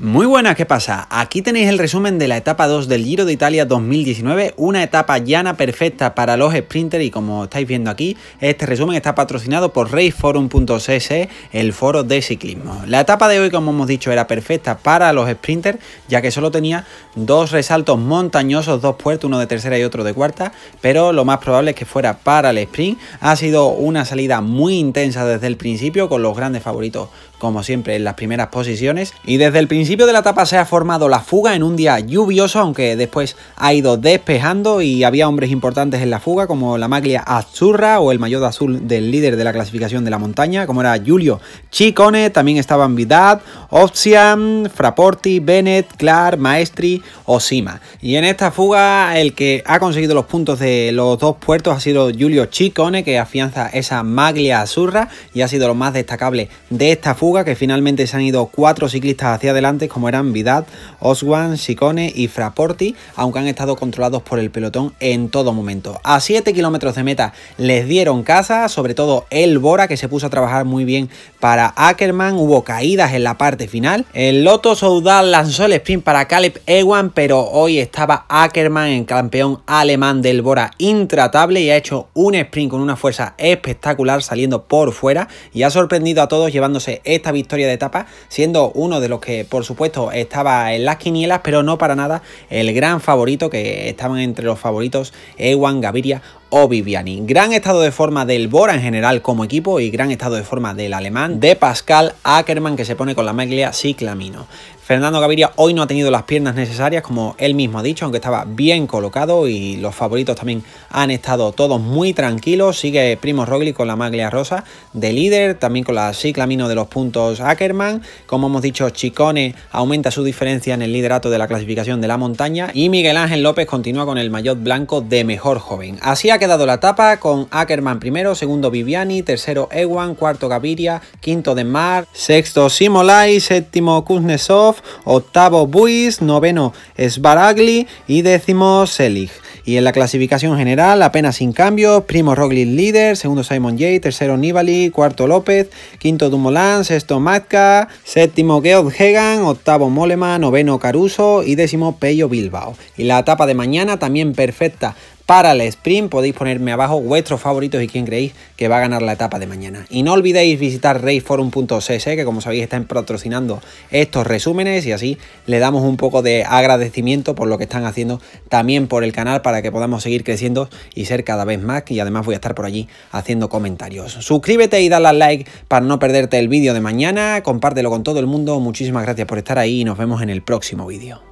Muy buenas, ¿qué pasa? Aquí tenéis el resumen de la etapa 2 del Giro de Italia 2019, una etapa llana perfecta para los sprinters y como estáis viendo aquí, este resumen está patrocinado por raceforum.cs, el foro de ciclismo. La etapa de hoy, como hemos dicho, era perfecta para los sprinters, ya que solo tenía dos resaltos montañosos, dos puertos, uno de tercera y otro de cuarta, pero lo más probable es que fuera para el sprint. Ha sido una salida muy intensa desde el principio, con los grandes favoritos como siempre en las primeras posiciones. Y desde el principio de la etapa se ha formado la fuga en un día lluvioso, aunque después ha ido despejando y había hombres importantes en la fuga, como la maglia Azurra o el maillot azul del líder de la clasificación de la montaña, como era Julio Chicone, también estaban Vidad, Opsian, Fraporti, Bennett, Clark, Maestri o Sima. Y en esta fuga el que ha conseguido los puntos de los dos puertos ha sido Julio Chicone, que afianza esa maglia Azurra y ha sido lo más destacable de esta fuga que finalmente se han ido cuatro ciclistas hacia adelante, como eran Vidad, Oswan, Sicone y Fraporti, aunque han estado controlados por el pelotón en todo momento. A 7 kilómetros de meta les dieron caza sobre todo el Bora, que se puso a trabajar muy bien para Ackerman. Hubo caídas en la parte final. El Loto Soudal lanzó el sprint para Caleb Ewan, pero hoy estaba Ackerman, en campeón alemán del Bora, intratable y ha hecho un sprint con una fuerza espectacular saliendo por fuera y ha sorprendido a todos llevándose el esta victoria de etapa, siendo uno de los que por supuesto estaba en las quinielas, pero no para nada el gran favorito que estaban entre los favoritos Ewan Gaviria o Viviani. Gran estado de forma del Bora en general como equipo y gran estado de forma del alemán de Pascal Ackermann que se pone con la maglia Ciclamino. Fernando Gaviria hoy no ha tenido las piernas necesarias, como él mismo ha dicho, aunque estaba bien colocado y los favoritos también han estado todos muy tranquilos. Sigue Primo Rogli con la maglia rosa de líder, también con la ciclamino de los puntos Ackermann. Como hemos dicho, Chicone aumenta su diferencia en el liderato de la clasificación de la montaña y Miguel Ángel López continúa con el maillot blanco de mejor joven. Así quedado la etapa con Ackerman primero, segundo Viviani, tercero Ewan, cuarto Gaviria, quinto Demar, sexto Simolai, séptimo Kuznetsov, octavo Buis, noveno Sbaragli y décimo Selig. Y en la clasificación general, apenas sin cambio, primo Roglic líder, segundo Simon Jay, tercero Nibali, cuarto López, quinto Dumoulin, sexto Matka, séptimo Georg Hegan, octavo Molema, noveno Caruso y décimo Pello Bilbao. Y la etapa de mañana también perfecta para el sprint. Podéis ponerme abajo vuestros favoritos y quién creéis que va a ganar la etapa de mañana. Y no olvidéis visitar raceforum.cc, que como sabéis están patrocinando estos resúmenes y así le damos un poco de agradecimiento por lo que están haciendo también por el canal para que podamos seguir creciendo y ser cada vez más. Y además voy a estar por allí haciendo comentarios. Suscríbete y dale al like para no perderte el vídeo de mañana. Compártelo con todo el mundo. Muchísimas gracias por estar ahí y nos vemos en el próximo vídeo.